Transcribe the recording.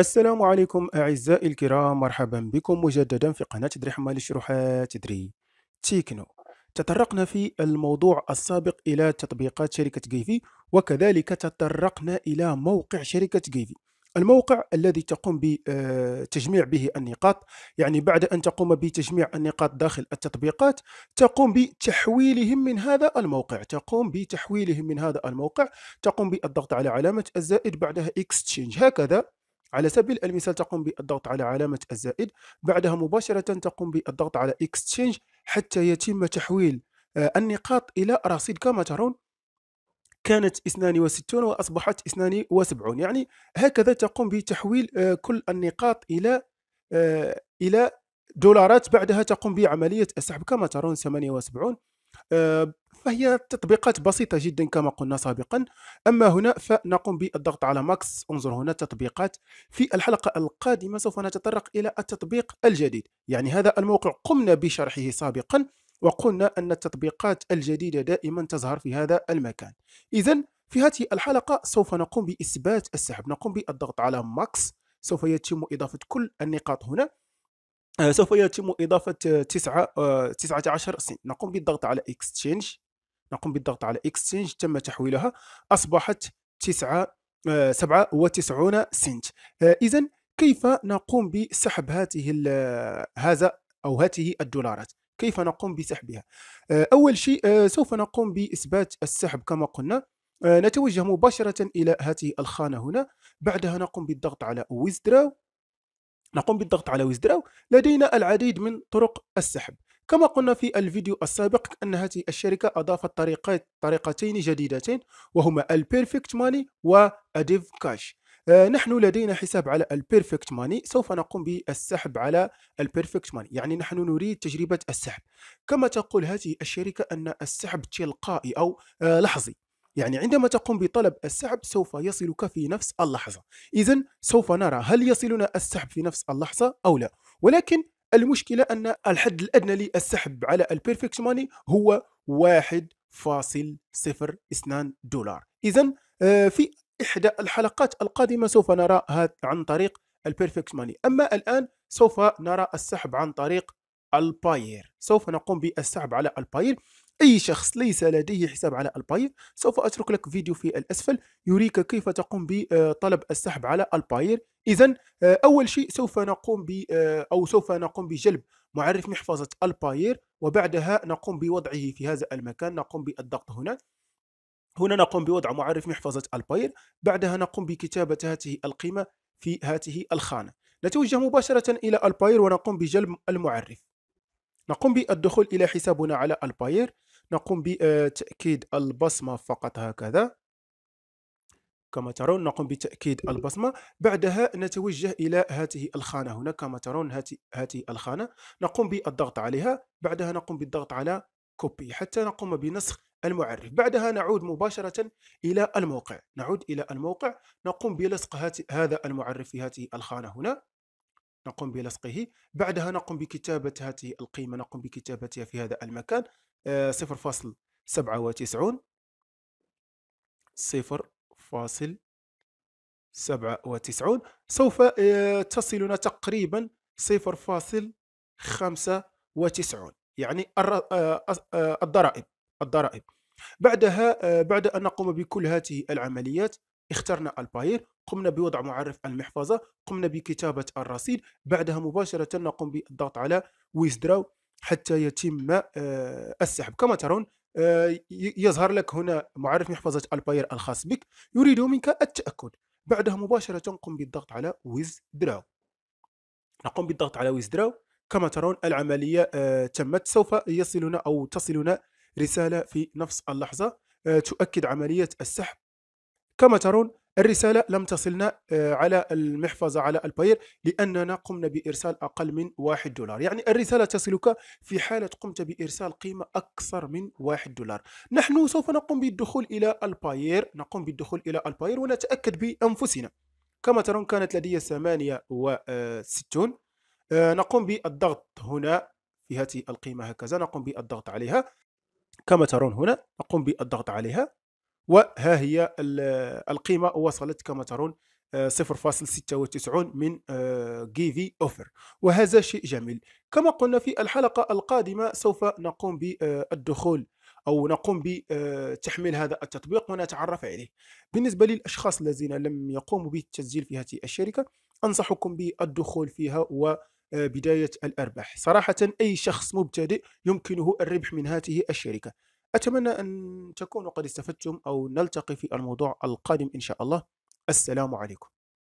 السلام عليكم أعزائي الكرام مرحبا بكم مجددا في قناة دريحمة حمال الشروحات تدري تيكنو تطرقنا في الموضوع السابق إلى تطبيقات شركة جيفي وكذلك تطرقنا إلى موقع شركة جيفي الموقع الذي تقوم بتجميع آه، به النقاط يعني بعد أن تقوم بتجميع النقاط داخل التطبيقات تقوم بتحويلهم من هذا الموقع تقوم بتحويلهم من هذا الموقع تقوم بالضغط على علامة الزائد بعدها اكستشينج هكذا على سبيل المثال تقوم بالضغط على علامة الزائد بعدها مباشرة تقوم بالضغط على Exchange حتى يتم تحويل آه، النقاط إلى رصيد كما ترون كانت 62 وأصبحت 72 يعني هكذا تقوم بتحويل آه، كل النقاط إلى آه، إلى دولارات بعدها تقوم بعملية السحب كما ترون 78 آه، فهي تطبيقات بسيطة جدا كما قلنا سابقا أما هنا فنقوم بالضغط على ماكس انظر هنا تطبيقات في الحلقة القادمة سوف نتطرق إلى التطبيق الجديد يعني هذا الموقع قمنا بشرحه سابقا وقلنا أن التطبيقات الجديدة دائما تظهر في هذا المكان إذا في هذه الحلقة سوف نقوم بإثبات السحب نقوم بالضغط على ماكس سوف يتم إضافة كل النقاط هنا آه، سوف يتم إضافة 9 19 سنت نقوم بالضغط على اكستشينج نقوم بالضغط على اكستشينج تم تحويلها أصبحت 9 97 آه، سنت آه، إذا كيف نقوم بسحب هذه هذا أو هذه الدولارات كيف نقوم بسحبها أول شيء سوف نقوم بإثبات السحب كما قلنا نتوجه مباشرة إلى هذه الخانة هنا بعدها نقوم بالضغط على withdraw نقوم بالضغط على ويزدراو لدينا العديد من طرق السحب كما قلنا في الفيديو السابق أن هذه الشركة أضافت طريقات طريقتين جديدتين وهما البيرفكت ماني وأديف كاش نحن لدينا حساب على البيرفكت ماني سوف نقوم بالسحب على البيرفكت ماني يعني نحن نريد تجربة السحب كما تقول هذه الشركة أن السحب تلقائي أو آه، لحظي يعني عندما تقوم بطلب السحب سوف يصلك في نفس اللحظة إذا سوف نرى هل يصلنا السحب في نفس اللحظة أو لا ولكن المشكلة أن الحد الأدنى للسحب على البيرفكت ماني هو 1.02 دولار إذا آه، في إحدى الحلقات القادمة سوف نرى عن طريق البيرفكت ماني أما الآن سوف نرى السحب عن طريق الباير سوف نقوم بالسحب على الباير أي شخص ليس لديه حساب على الباير سوف أترك لك فيديو في الأسفل يريك كيف تقوم بطلب آه، السحب على الباير إذا آه، أول شيء سوف نقوم ب آه، أو سوف نقوم بجلب معرف محفظة الباير وبعدها نقوم بوضعه في هذا المكان نقوم بالضغط هنا هنا نقوم بوضع معرف محفظة الباير بعدها نقوم بكتابة هذه القيمة في هذه الخانة نتوجه مباشرة إلى الباير ونقوم بجلب المعرف نقوم بالدخول الى حسابنا على الباير نقوم بتاكيد البصمه فقط هكذا كما ترون نقوم بتاكيد البصمه بعدها نتوجه الى هذه الخانه هنا كما ترون هذه الخانه نقوم بالضغط عليها بعدها نقوم بالضغط على كوبي حتى نقوم بنسخ المعرف بعدها نعود مباشرة إلى الموقع نعود إلى الموقع نقوم بلصق هذا المعرف في هذه الخانة هنا نقوم بلصقه بعدها نقوم بكتابة هذه القيمة نقوم بكتابتها في هذا المكان آه، صفر فاصل سبعة وتسعون صفر فاصل سبعة وتسعون سوف آه، تصلنا تقريبا صفر فاصل خمسة وتسعون يعني آه، الضرائب الضرائب بعدها بعد أن نقوم بكل هذه العمليات اخترنا الباير قمنا بوضع معرف المحفظة قمنا بكتابة الرصيد بعدها مباشرة نقوم بالضغط على ويزدراو حتى يتم آه، السحب كما ترون آه، يظهر لك هنا معرف محفظة الباير الخاص بك يريد منك التأكد بعدها مباشرة قم بالضغط على ويزدراو نقوم بالضغط على ويزدراو كما ترون العملية آه، تمت سوف يصلنا أو تصلنا رسالة في نفس اللحظة تؤكد عملية السحب كما ترون الرسالة لم تصلنا آه، على المحفظة على الباير لأننا قمنا بإرسال أقل من واحد دولار يعني الرسالة تصلك في حالة قمت بإرسال قيمة أكثر من واحد دولار نحن سوف نقوم بالدخول إلى الباير نقوم بالدخول إلى الباير ونتأكد بأنفسنا كما ترون كانت لدي 68 آه، نقوم بالضغط هنا في هذه القيمة هكذا نقوم بالضغط عليها كما ترون هنا نقوم بالضغط عليها وها هي القيمة وصلت كما ترون 0.96 آه، من جيفي آه، اوفر وهذا شيء جميل كما قلنا في الحلقة القادمة سوف نقوم بالدخول آه، أو نقوم بتحميل هذا التطبيق ونتعرف عليه بالنسبة للأشخاص الذين لم يقوموا بالتسجيل في هذه الشركة أنصحكم بالدخول فيها و بداية الأرباح صراحة أي شخص مبتدئ يمكنه الربح من هذه الشركة أتمنى أن تكونوا قد استفدتم أو نلتقي في الموضوع القادم إن شاء الله السلام عليكم